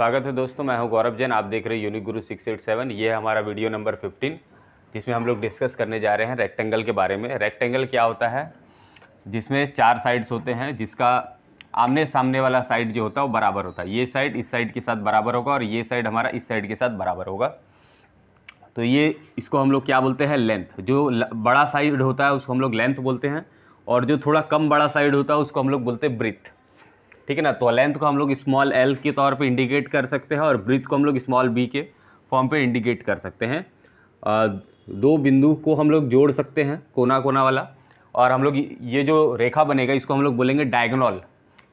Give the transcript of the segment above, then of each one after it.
स्वागत है दोस्तों मैं हूं गौरव जैन आप देख रहे हैं यूनिक गुरु सिक्स एट सेवन ये हमारा वीडियो नंबर फिफ्टीन जिसमें हम लोग डिस्कस करने जा रहे हैं रेक्टेंगल के बारे में रेक्टेंगल क्या होता है जिसमें चार साइड्स होते हैं जिसका आमने सामने वाला साइड जो होता है वो बराबर होता है ये साइड इस साइड के साथ बराबर होगा और ये साइड हमारा इस साइड के साथ बराबर होगा तो ये इसको हम लोग क्या बोलते हैं लेंथ जो बड़ा साइड होता है उसको हम लोग लेंथ बोलते हैं और जो थोड़ा कम बड़ा साइड होता है उसको हम लोग बोलते हैं ब्रिथ ठीक है ना तो लेंथ को हम लोग स्मॉल एल के तौर पे इंडिकेट कर सकते हैं और ब्रिथ को हम लोग स्मॉल बी के फॉर्म पे इंडिकेट कर सकते हैं दो बिंदु को हम लोग जोड़ सकते हैं कोना कोना वाला और हम लोग ये जो रेखा बनेगा इसको हम लोग बोलेंगे डायगनॉल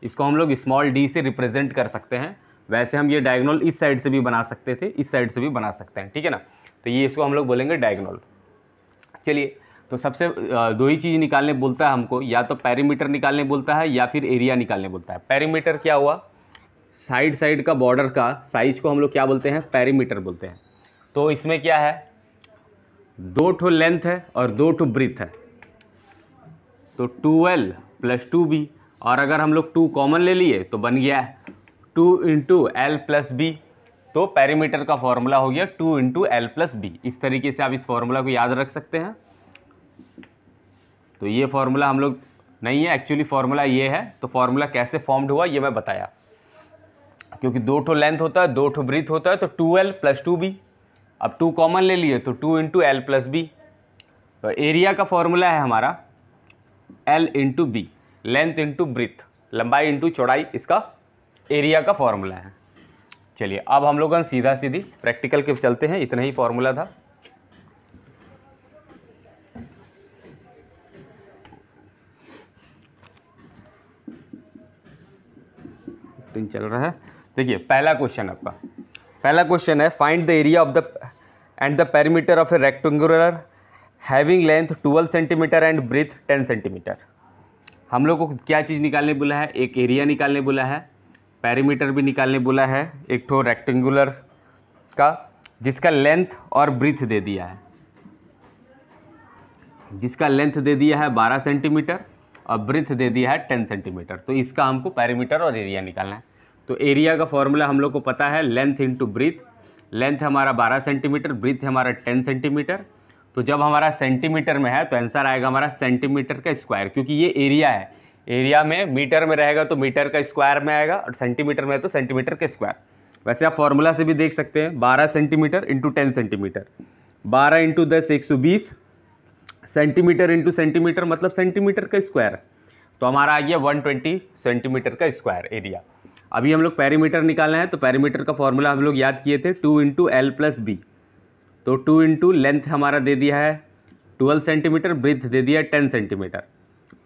इसको हम लोग स्मॉल डी से रिप्रेजेंट कर सकते हैं वैसे हम ये डायगनॉल इस साइड से भी बना सकते थे इस साइड से भी बना सकते हैं ठीक है ना तो ये इसको हम लोग बोलेंगे डायगनॉल चलिए तो सबसे दो ही चीज़ निकालने बोलता है हमको या तो पैरीमीटर निकालने बोलता है या फिर एरिया निकालने बोलता है पैरीमीटर क्या हुआ साइड साइड का बॉर्डर का साइज को हम लोग क्या बोलते हैं पैरीमीटर बोलते हैं तो इसमें क्या है दो ठो लेंथ है और दो ठो ब्रिथ है तो two L plus two B और अगर हम लोग टू कॉमन ले लिए तो बन गया है two into L plus B तो पैरीमीटर का फॉर्मूला हो गया two into L plus B इस तरीके से आप इस फॉर्मूला को याद रख सकते हैं तो ये फार्मूला हम लोग नहीं है एक्चुअली फार्मूला ये है तो फार्मूला कैसे फॉर्म्ड हुआ ये मैं बताया क्योंकि दो ठो लेंथ होता है दो ठो ब्रीथ होता है तो two L plus two B अब टू कॉमन ले लिए तो two into L plus B तो एरिया का फॉर्मूला है हमारा L into B length into breadth लंबाई इंटू चौड़ाई इसका एरिया का फॉर्मूला है चलिए अब हम लोग सीधा सीधी प्रैक्टिकल के चलते हैं इतना ही फॉर्मूला था स्प्रिंग चल रहा है देखिए पहला क्वेश्चन आपका पहला क्वेश्चन है find the area of the and the perimeter of a rectangular having length twelve centimetre and breadth ten centimetre हम लोग को क्या चीज़ निकालने बोला है एक एरिया निकालने बोला है पैरिमीटर भी निकालने बोला है एक ठो रेक्टेंगुलर का जिसका लेंथ और ब्रिथ दे दिया है जिसका लेंथ दे दिया है 12 सेंटीमीटर और ब्रिथ दे दिया है 10 सेंटीमीटर तो इसका हमको पैरिमीटर और एरिया निकालना है तो एरिया का फॉर्मूला हम लोग को पता है लेंथ इंटू ब्रीथ लेंथ हमारा 12 सेंटीमीटर ब्रीथ हमारा 10 सेंटीमीटर तो जब हमारा सेंटीमीटर में है तो आंसर आएगा हमारा सेंटीमीटर का स्क्वायर क्योंकि ये एरिया है एरिया में मीटर में रहेगा तो मीटर का स्क्वायर में आएगा और सेंटीमीटर में है तो सेंटीमीटर का स्क्वायर वैसे आप फॉर्मूला से भी देख सकते हैं बारह सेंटीमीटर इंटू टेन सेंटीमीटर बारह इंटू दस एक सौ बीस सेंटीमीटर इंटू सेंटीमीटर मतलब सेंटीमीटर का स्क्वायर तो हमारा आ गया वन ट्वेंटी सेंटीमीटर का स्क्वायर एरिया अभी हम लोग पैरीमीटर निकालना है तो पैरीमीटर का फॉर्मूला हम लोग याद किए थे two into L plus B तो टू इंटू लेंथ हमारा दे दिया है ट्वेल्व सेंटीमीटर ब्रिथ दे दिया है टेन सेंटीमीटर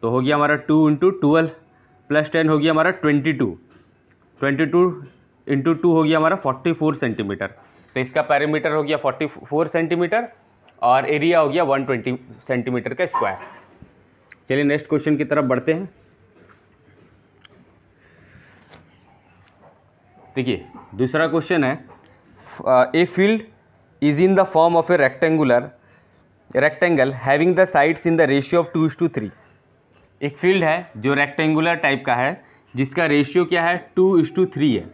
तो हो गया हमारा two into twelve plus ten हो गया हमारा twenty two twenty two into two हो गया हमारा फोर्टी फोर सेंटीमीटर तो इसका पैरीमीटर हो गया फोर्टी फोर सेंटीमीटर और एरिया हो गया वन ट्वेंटी सेंटीमीटर का स्क्वायर चलिए नेक्स्ट क्वेश्चन की तरफ बढ़ते हैं देखिए दूसरा क्वेश्चन है a field is in the form of a rectangular rectangle having the sides in the ratio of two is to three एक फील्ड है जो रेक्टेंगुलर टाइप का है जिसका रेशियो क्या है टू इज टू थ्री है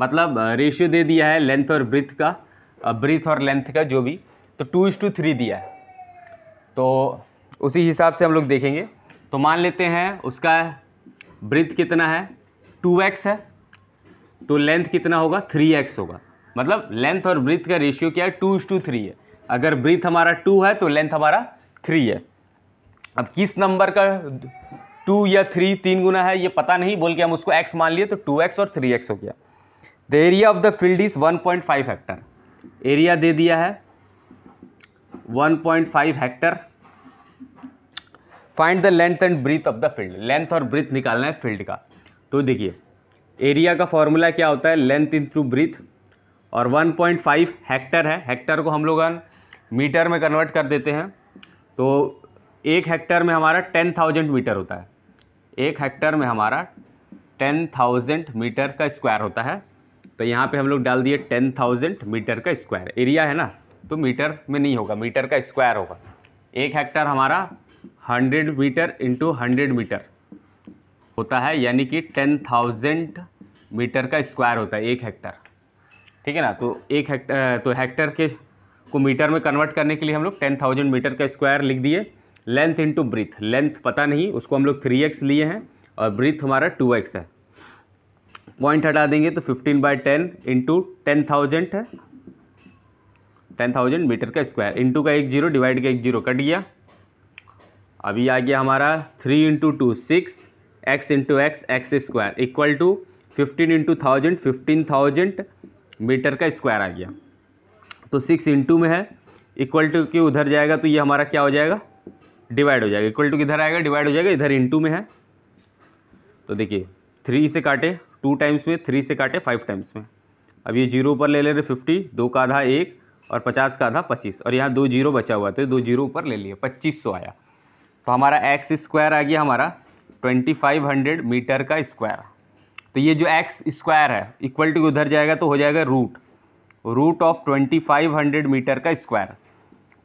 मतलब रेशियो दे दिया है लेंथ और ब्रिथ का ब्रिथ और लेंथ का जो भी तो टू इज टू थ्री दिया है तो उसी हिसाब से हम लोग देखेंगे तो मान लेते हैं उसका ब्रिथ कितना है टू एक्स है तो लेंथ कितना होगा थ्री एक्स होगा मतलब लेंथ और ब्रीथ का रेशियो क्या है टू इज टू थ्री है अगर ब्रीथ हमारा टू है तो लेंथ हमारा थ्री है अब किस नंबर का टू या थ्री तीन गुना है ये पता नहीं बोल के हम उसको एक्स मान लिए तो टू एक्स और थ्री एक्स हो गया the area of the field is one point five hectare area दे दिया है one point five hectare find the length and breadth of the field length और ब्रीथ निकालना है फील्ड का तो देखिए एरिया का फॉर्मूला क्या होता है लेंथ इन टू ब्रिथ और 1.5 हेक्टर है हेक्टर को हम लोग मीटर में कन्वर्ट कर देते हैं तो एक हेक्टर में हमारा टेन थाउजेंड मीटर होता है एक हेक्टर में हमारा टेन मीटर का स्क्वायर होता है तो यहाँ पे हम लोग डाल दिए टेन मीटर का स्क्वायर एरिया है ना तो मीटर में नहीं होगा मीटर का स्क्वायर होगा एक हेक्टर हमारा hundred metre into hundred metre होता है यानी कि टेन थाउजेंड मीटर का स्क्वायर होता है एक हेक्टर ठीक है ना तो एक हेक्टर तो हेक्टर के को मीटर में कन्वर्ट करने के लिए हम लोग टेन थाउजेंड मीटर का स्क्वायर लिख दिए लेंथ इंटू ब्रीथ लेंथ पता नहीं उसको हम लोग थ्री एक्स लिए हैं और ब्रीथ हमारा टू एक्स है पॉइंट हटा देंगे तो fifteen by ten into ten thousand है टेन थाउजेंड मीटर का स्क्वायर इंटू का एक जीरो डिवाइड का एक जीरो कट गया अभी आ गया हमारा three into two six X into X X square equal to fifteen into thousand fifteen thousand metre का स्क्वायर आ गया तो सिक्स इंटू में है इक्वल टू के उधर जाएगा तो ये हमारा क्या हो जाएगा डिवाइड हो जाएगा इक्वल टू किधर आएगा डिवाइड हो जाएगा इधर इंटू में है तो देखिए थ्री से काटे टू टाइम्स में थ्री से काटे फाइव टाइम्स में अब ये जीरो ऊपर ले ले रहे फिफ्टी दो का आधा एक और पचास का आधा पच्चीस और यहाँ दो जीरो बचा हुआ था तो दो जीरो ऊपर ले लिए पच्चीस सौ आया तो हमारा एक्स स्क्वायर आ गया हमारा ट्वेंटी फाइव हंड्रेड मीटर का स्क्वायर तो ये जो एक्स स्क्वायर है इक्वल टू उधर जाएगा तो हो जाएगा root root of twenty five hundred metre का स्क्वायर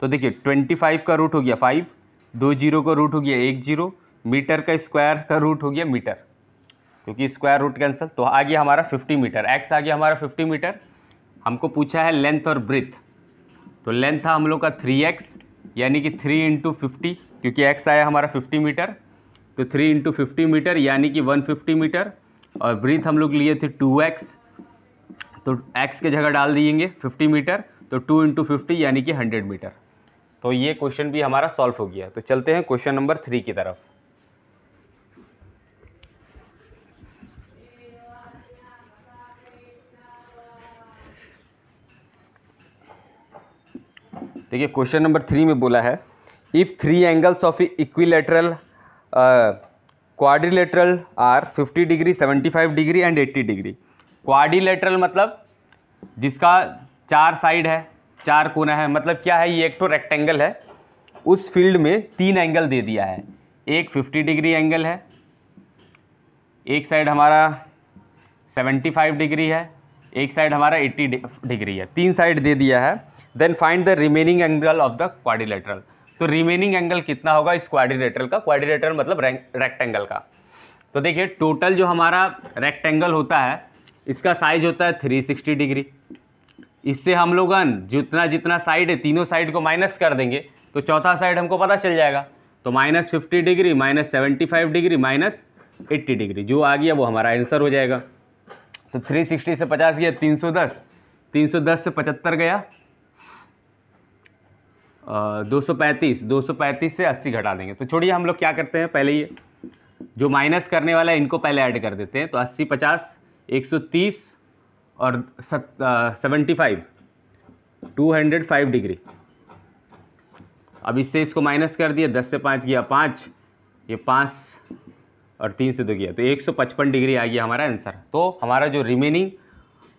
तो देखिए ट्वेंटी फाइव का रूट हो गया फाइव दो जीरो का रूट हो गया एक जीरो मीटर का स्क्वायर का रूट हो गया मीटर क्योंकि स्क्वायर रूट कैंसल तो आ गया हमारा फिफ्टी मीटर एक्स आ गया हमारा फिफ्टी मीटर हमको पूछा है लेंथ और ब्रिथ तो लेंथ था हम लोग का थ्री एक्स यानी कि थ्री इंटू फिफ्टी क्योंकि एक्स आया हमारा फिफ्टी मीटर तो थ्री इंटू फिफ्टी मीटर यानी कि वन फिफ्टी मीटर और ब्रीथ हम लोग लिए थे टू एक्स तो एक्स के जगह डाल दिएंगे फिफ्टी मीटर तो टू इंटू फिफ्टी यानी कि हंड्रेड मीटर तो ये क्वेश्चन भी हमारा सॉल्व हो गया तो चलते हैं क्वेश्चन नंबर थ्री की तरफ देखिए क्वेश्चन नंबर थ्री में बोला है if three angles of equilateral quadrilateral are 50 degree 75 degree and 80 degree quadrilateral मतलब जिसका चार साइड है चार कोना है मतलब क्या है ये एक तो रेक्टेंगल है उस फील्ड में तीन एंगल दे दिया है एक 50 डिग्री एंगल है एक साइड हमारा 75 डिग्री है एक साइड हमारा 80 डिग्री है तीन साइड दे दिया है then find the remaining angle of the quadrilateral तो रिमेनिंग एंगल कितना होगा इस क्वाड्रिलेटरल का क्वाड्रिलेटरल मतलब रेक्टेंगल का तो देखिए टोटल जो हमारा रेक्टेंगल होता है इसका साइज होता है 360 डिग्री इससे हम लोग जितना जितना साइड है तीनों साइड को माइनस कर देंगे तो चौथा साइड हमको पता चल जाएगा तो minus fifty degree minus seventy five degree minus eighty degree जो आ गया वो हमारा आंसर हो जाएगा तो थ्री सिक्सटी से पचास गया तीन सौ दस तीन सौ दस से पचहत्तर गया दो सौ पैंतीस दो सौ पैंतीस से अस्सी घटा देंगे तो छोड़िए हम लोग क्या करते हैं पहले ये जो माइनस करने वाला है इनको पहले ऐड कर देते हैं तो अस्सी पचास एक सौ तीस और seventy five two hundred five degree अब इससे इसको माइनस कर दिया दस से पाँच गया पाँच ये पाँच और तीन से दो गया तो एक सौ पचपन डिग्री आ गया हमारा आंसर तो हमारा जो रिमेनिंग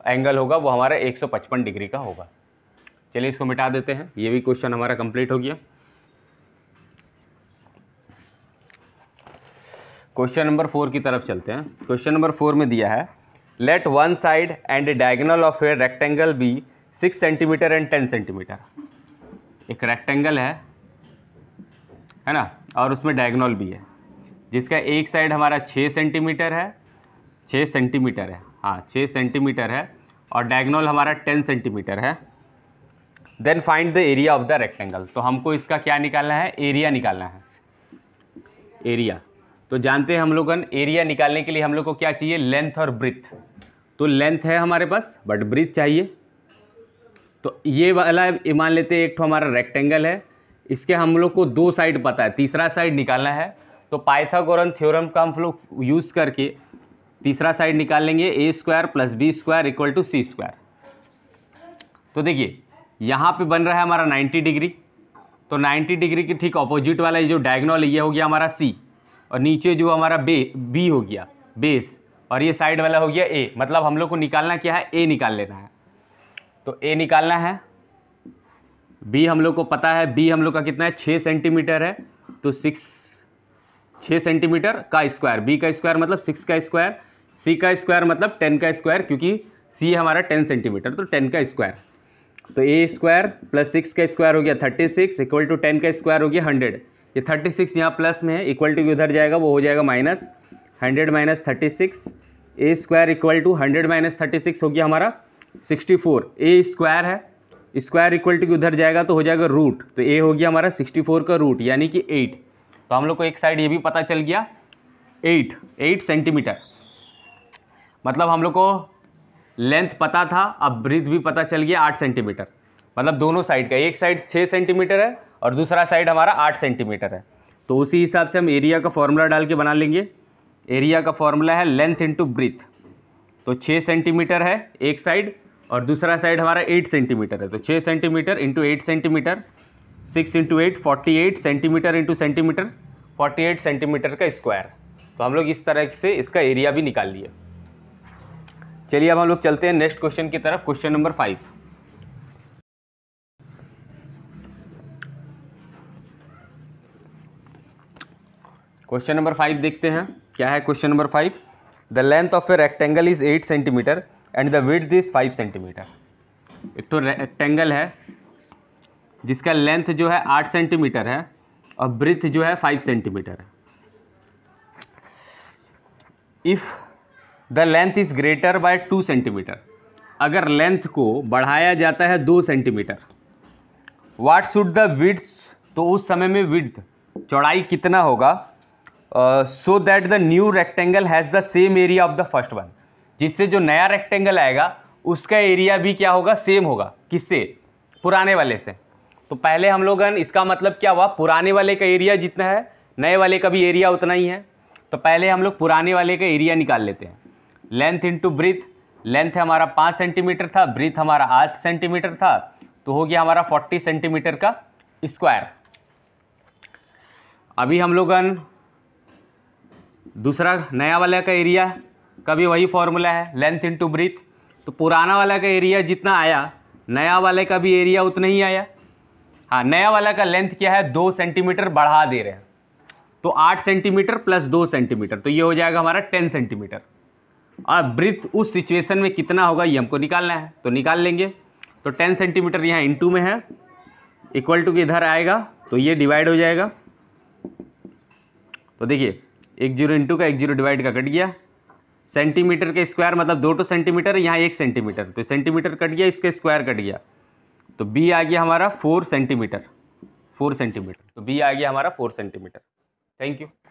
एंगल होगा वो हमारा एक सौ पचपन डिग्री का होगा चलिए इसको मिटा देते हैं ये भी क्वेश्चन हमारा कंप्लीट हो गया क्वेश्चन नंबर फोर की तरफ चलते हैं क्वेश्चन नंबर फोर में दिया है let one side and diagonal of a rectangle be six centimetre and ten centimetre एक रेक्टेंगल है है ना और उसमें डायगनल भी है जिसका एक साइड हमारा छः सेंटीमीटर है छः सेंटीमीटर है हाँ छः सेंटीमीटर है और डायगनल हमारा टेन सेंटीमीटर है then find the area of the rectangle तो हमको इसका क्या निकालना है एरिया निकालना है एरिया तो जानते हैं हम लोगन एरिया निकालने के लिए हम लोग को क्या चाहिए लेंथ और ब्रिथ तो लेंथ है हमारे पास बट ब्रिथ चाहिए तो ये वाला मान लेते हैं एक तो हमारा रेक्टेंगल है इसके हम लोग को दो साइड पता है तीसरा साइड निकालना है तो पाइथागोरन थ्योरम का हम लोग यूज़ करके तीसरा साइड निकाल लेंगे A square plus B square equal to C square तो देखिए यहाँ पे बन रहा है हमारा 90 डिग्री तो 90 डिग्री के ठीक अपोजिट वाला ये जो डायगनल ये हो गया हमारा सी और नीचे जो हमारा बे बी हो गया बेस और ये साइड वाला हो गया ए मतलब हम लोग को निकालना क्या है ए निकाल लेना है तो ए निकालना है बी हम लोग को पता है बी हम लोग का कितना है छः सेंटीमीटर है तो सिक्स छः सेंटीमीटर का स्क्वायर बी का स्क्वायर मतलब सिक्स का स्क्वायर सी का स्क्वायर मतलब टेन का स्क्वायर क्योंकि सी हमारा टेन सेंटीमीटर तो टेन का स्क्वायर तो ए स्क्वायर प्लस सिक्स का स्क्वायर हो गया thirty six equal to ten का स्क्वायर हो गया हंड्रेड ये थर्टी सिक्स यहाँ प्लस में है इक्वल टू उधर जाएगा वो हो जाएगा minus hundred minus thirty six A square equal to hundred minus thirty six हो गया हमारा सिक्सटी फोर ए स्क्वायर है स्क्वायर इक्वल टू उधर जाएगा तो हो जाएगा रूट तो ए हो गया हमारा सिक्सटी फोर का रूट यानी कि एट तो हम लोग को एक साइड ये भी पता चल गया एट एट सेंटीमीटर मतलब हम लोग को लेंथ पता था अब ब्रिथ भी पता चल गया आठ सेंटीमीटर मतलब दोनों साइड का एक साइड छः सेंटीमीटर है और दूसरा साइड हमारा आठ सेंटीमीटर है तो उसी हिसाब से हम एरिया का फॉर्मूला डाल के बना लेंगे एरिया का फॉर्मूला है लेंथ इंटू ब्रिथ तो छः सेंटीमीटर है एक साइड और दूसरा साइड हमारा एट सेंटीमीटर है तो छः centimetre into eight centimetre six into eight forty eight centimetre into centimetre forty eight centimetre का स्क्वायर तो हम लोग इस तरह से इसका एरिया भी निकाल लिया चलिए अब हम लोग चलते हैं नेक्स्ट क्वेश्चन की तरफ question number five question number five देखते हैं क्या है question number five the length of a rectangle is eight centimetre and the width is five centimetre एक तो रेक्टेंगल है जिसका लेंथ जो है आठ सेंटीमीटर है और ब्रिथ जो है फाइव सेंटीमीटर है if the length is greater by two centimetre अगर लेंथ को बढ़ाया जाता है दो सेंटीमीटर वाट शुड द विड्स तो उस समय में विड्थ चौड़ाई कितना होगा so that the new rectangle has the same area of the first one जिससे जो नया रेक्टेंगल आएगा उसका एरिया भी क्या होगा सेम होगा किससे पुराने वाले से तो पहले हम लोग इसका मतलब क्या हुआ पुराने वाले का एरिया जितना है नए वाले का भी एरिया उतना ही है तो पहले हम लोग पुराने वाले का एरिया निकाल लेते हैं लेंथ इंटू ब्रीथ लेंथ हमारा पाँच सेंटीमीटर था ब्रीथ हमारा आठ सेंटीमीटर था तो हो गया हमारा फोर्टी सेंटीमीटर का स्क्वायर अभी हम लोग दूसरा नया वाला का एरिया का भी वही फॉर्मूला है लेंथ इंटू ब्रीथ तो पुराना वाला का एरिया जितना आया नया वाले का भी एरिया उतना ही आया हाँ नया वाला का लेंथ क्या है दो सेंटीमीटर बढ़ा दे रहे हैं तो आठ सेंटीमीटर प्लस दो सेंटीमीटर तो ये हो जाएगा हमारा टेन सेंटीमीटर और ब्रिथ उस सिचुएशन में कितना होगा ये हमको निकालना है तो निकाल लेंगे तो टेन सेंटीमीटर यहाँ इंटू में है इक्वल टू के इधर आएगा तो ये डिवाइड हो जाएगा तो देखिए एक जीरो इंटू का एक जीरो डिवाइड का कट गया सेंटीमीटर के स्क्वायर मतलब दो टू सेंटीमीटर यहाँ एक सेंटीमीटर तो सेंटीमीटर कट गया इसका स्क्वायर कट गया तो बी आ गया हमारा फोर सेंटीमीटर फोर सेंटीमीटर तो बी आ गया हमारा फोर सेंटीमीटर थैंक यू